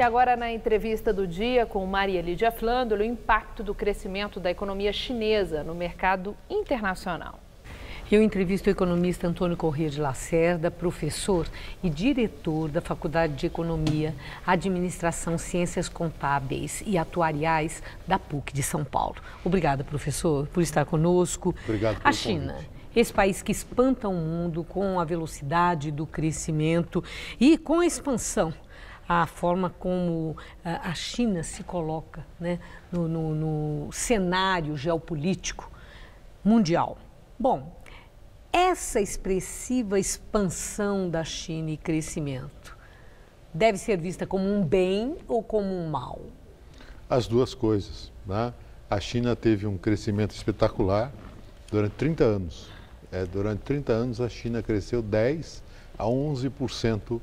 E agora, na entrevista do dia com Maria Lídia Flândolo, o impacto do crescimento da economia chinesa no mercado internacional. Eu entrevisto o economista Antônio Corrêa de Lacerda, professor e diretor da Faculdade de Economia, Administração, Ciências Contábeis e Atuariais da PUC de São Paulo. Obrigada, professor, por estar conosco. Obrigado. A China. Convite esse país que espanta o mundo com a velocidade do crescimento e com a expansão a forma como eh, a China se coloca né, no, no, no cenário geopolítico mundial. Bom, essa expressiva expansão da China e crescimento deve ser vista como um bem ou como um mal? As duas coisas. Né? A China teve um crescimento espetacular durante 30 anos. É, durante 30 anos, a China cresceu 10 a 11%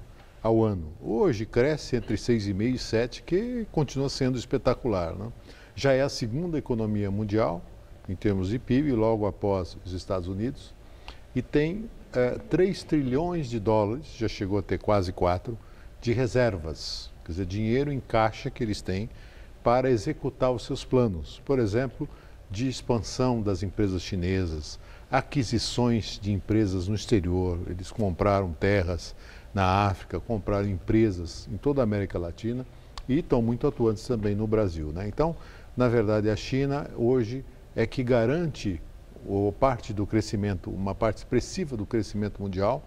ao ano. Hoje cresce entre 6,5 e 7, que continua sendo espetacular. Né? Já é a segunda economia mundial, em termos de PIB, logo após os Estados Unidos, e tem é, eh, 3 trilhões de dólares, já chegou a ter quase 4, de reservas, quer dizer, dinheiro em caixa que eles têm para executar os seus planos. Por exemplo, de expansão das empresas chinesas, aquisições de empresas no exterior, eles compraram terras na África, compraram empresas em toda a América Latina e estão muito atuantes também no Brasil. Né? Então, na verdade, a China hoje é que garante ou parte do crescimento, uma parte expressiva do crescimento mundial.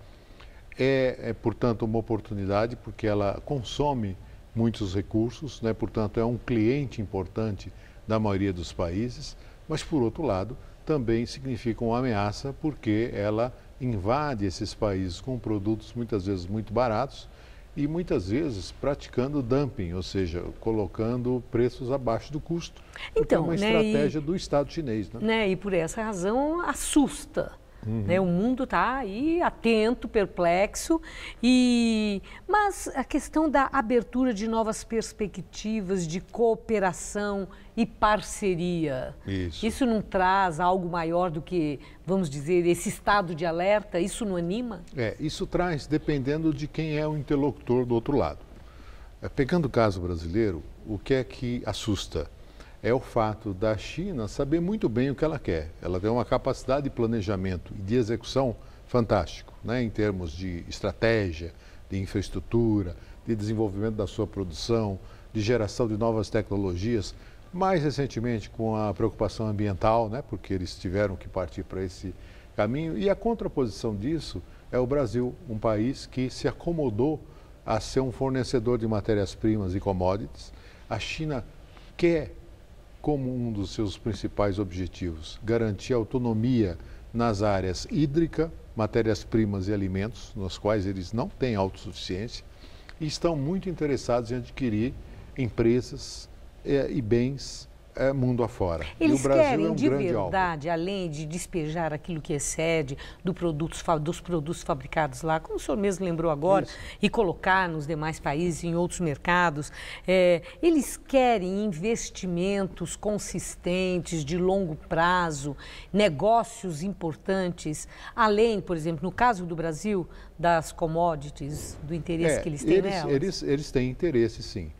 É, é portanto, uma oportunidade porque ela consome muitos recursos, né? portanto, é um cliente importante da maioria dos países, mas, por outro lado, também significa uma ameaça porque ela invade esses países com produtos muitas vezes muito baratos e muitas vezes praticando dumping, ou seja, colocando preços abaixo do custo. É então, é uma né, estratégia e, do Estado chinês. Né? né? E por essa razão assusta Uhum. Né? O mundo está aí atento, perplexo, e mas a questão da abertura de novas perspectivas de cooperação e parceria, isso. isso não traz algo maior do que, vamos dizer, esse estado de alerta? Isso não anima? É, isso traz, dependendo de quem é o interlocutor do outro lado. É, pegando o caso brasileiro, o que é que assusta? é o fato da China saber muito bem o que ela quer. Ela tem uma capacidade de planejamento e de execução fantástico, né, em termos de estratégia, de infraestrutura, de desenvolvimento da sua produção, de geração de novas tecnologias, mais recentemente com a preocupação ambiental, né, porque eles tiveram que partir para esse caminho. E a contraposição disso é o Brasil, um país que se acomodou a ser um fornecedor de matérias-primas e commodities. A China quer como um dos seus principais objetivos garantir autonomia nas áreas hídrica, matérias-primas e alimentos, nos quais eles não têm autossuficiência, e estão muito interessados em adquirir empresas eh, e bens é, mundo afora. Eles e o Brasil é querem, é um de verdade, alvo. além de despejar aquilo que excede do produtos, dos produtos fabricados lá, como o senhor mesmo lembrou agora, Isso. e colocar nos demais países, em outros mercados, é, eles querem investimentos consistentes, de longo prazo, negócios importantes, além, por exemplo, no caso do Brasil, das commodities, do interesse é, que eles têm eles, nelas. Eles, eles têm interesse, sim.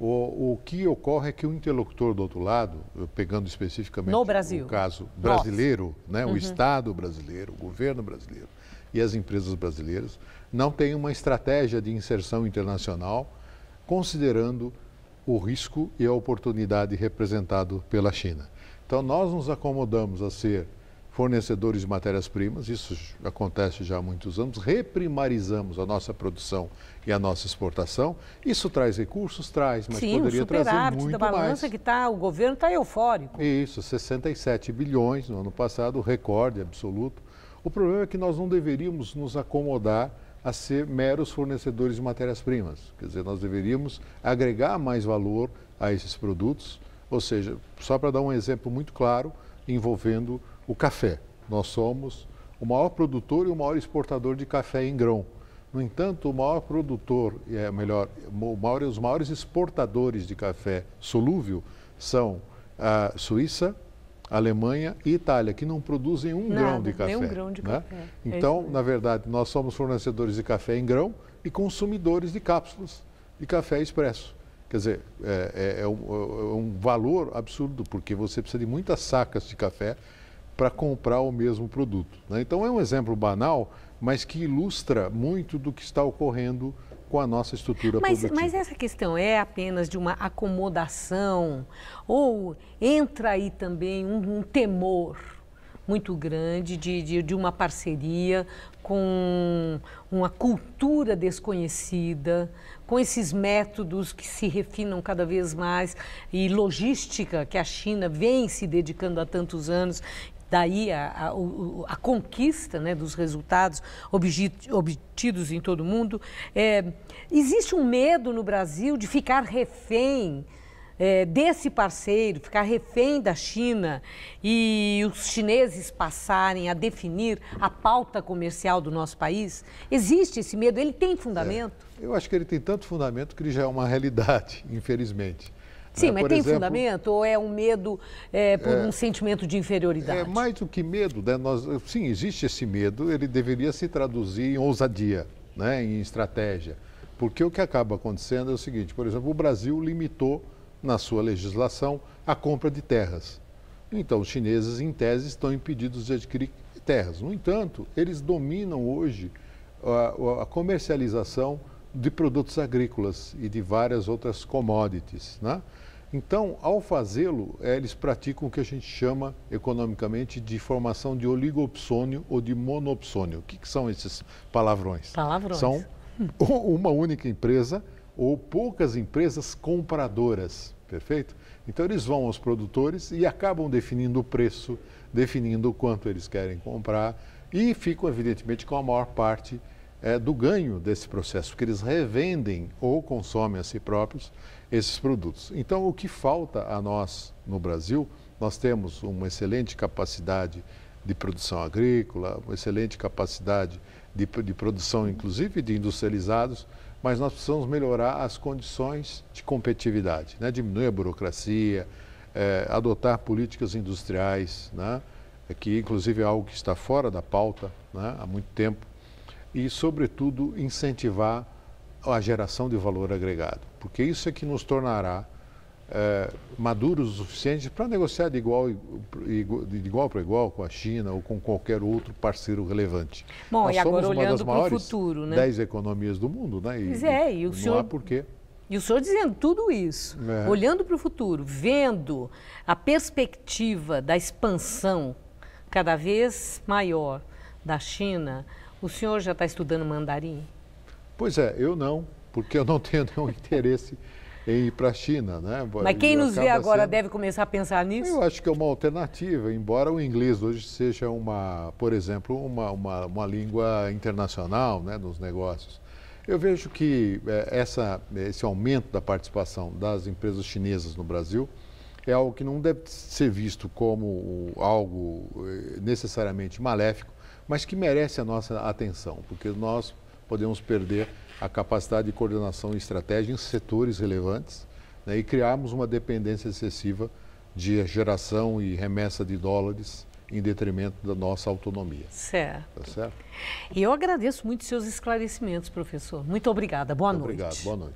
O, o, que ocorre é que o interlocutor do outro lado, pegando especificamente no Brasil. o caso brasileiro, né, uhum. o Estado brasileiro, o governo brasileiro e as empresas brasileiras, não tem uma estratégia de inserção internacional considerando o risco e a oportunidade representado pela China. Então, nós nos acomodamos a ser fornecedores de matérias-primas, isso acontece já há muitos anos, reprimarizamos a nossa produção e a nossa exportação. Isso traz recursos? Traz, mas Sim, poderia trazer muito da balança mais. que está. o governo está eufórico. Isso, 67 bilhões no ano passado, recorde absoluto. O problema é que nós não deveríamos nos acomodar a ser meros fornecedores de matérias-primas. Quer dizer, nós deveríamos agregar mais valor a esses produtos, ou seja, só para dar um exemplo muito claro, envolvendo o café. Nós somos o maior produtor e o maior exportador de café em grão. No entanto, o maior produtor, é melhor, maior, os maiores exportadores de café solúvel são a Suíça, Alemanha e Itália, que não produzem um Nada, grão de café. Um grão de né? café. É então, é na verdade, nós somos fornecedores de café em grão e consumidores de cápsulas de café expresso. Quer dizer, é, é, é um, é um valor absurdo, porque você precisa de muitas sacas de café para comprar o mesmo produto. Né? Então é um exemplo banal, mas que ilustra muito do que está ocorrendo com a nossa estrutura mas, produtiva. Mas essa questão é apenas de uma acomodação ou entra aí também um, um temor muito grande de, de, de, uma parceria com uma cultura desconhecida, com esses métodos que se refinam cada vez mais e logística que a China vem se dedicando há tantos anos daí a, a, a conquista né, dos resultados obtidos em todo o mundo. É, existe um medo no Brasil de ficar refém é, desse parceiro, ficar refém da China e os chineses passarem a definir a pauta comercial do nosso país? Existe esse medo? Ele tem é, fundamento? É, eu acho que ele tem tanto fundamento que ele já é uma realidade, infelizmente. Sim, né? mas tem exemplo, fundamento ou é um medo é, por é, um sentimento de inferioridade? É mais do que medo, né? Nós, sim, existe esse medo, ele deveria se traduzir em ousadia, né? em estratégia. Porque o que acaba acontecendo é o seguinte, por exemplo, o Brasil limitou na sua legislação a compra de terras. Então, os chineses, em tese, estão impedidos de adquirir terras. No entanto, eles dominam hoje a, a comercialização de produtos agrícolas e de várias outras commodities. Né? Então, ao fazê-lo, eh, eles praticam o que a gente chama economicamente de formação de oligopsônio ou de monopsônio. O que, que são esses palavrões? Palavrões. São hum. uma única empresa ou poucas empresas compradoras, perfeito? Então eles vão aos produtores e acabam definindo o preço, definindo o quanto eles querem comprar e ficam evidentemente com a maior parte é, do ganho desse processo, porque eles revendem ou consomem a si próprios esses produtos. Então, o que falta a nós no Brasil, nós temos uma excelente capacidade de produção agrícola, uma excelente capacidade de, de produção, inclusive de industrializados, mas nós precisamos melhorar as condições de competitividade, né? diminuir a burocracia, é, adotar políticas industriais, né? que inclusive é algo que está fora da pauta né? há muito tempo, e, sobretudo, incentivar a geração de valor agregado, porque isso é que nos tornará é, maduros o suficiente para negociar de igual, de igual para igual com a China ou com qualquer outro parceiro relevante. Bom, Nós e agora olhando para o futuro, né? Dez economias do mundo, né? E, pois é, e o senhor... Não há porquê. E o senhor dizendo tudo isso, é. olhando para o futuro, vendo a perspectiva da expansão cada vez maior da China, o senhor já está estudando mandarim? Pois é, eu não, porque eu não tenho nenhum interesse em ir para a China, né? Mas quem nos vê agora sendo... deve começar a pensar nisso? Eu acho que é uma alternativa, embora o inglês hoje seja uma, por exemplo, uma, uma, uma língua internacional né, nos negócios. Eu vejo que é, essa, esse aumento da participação das empresas chinesas no Brasil é algo que não deve ser visto como algo eh, necessariamente maléfico, mas que merece a nossa atenção, porque nós podemos perder a capacidade de coordenação e estratégia em setores relevantes né, e criarmos uma dependência excessiva de geração e remessa de dólares em detrimento da nossa autonomia. Certo. Tá certo? E eu agradeço muito os seus esclarecimentos, professor. Muito obrigada. Boa muito noite. Obrigado. Boa noite.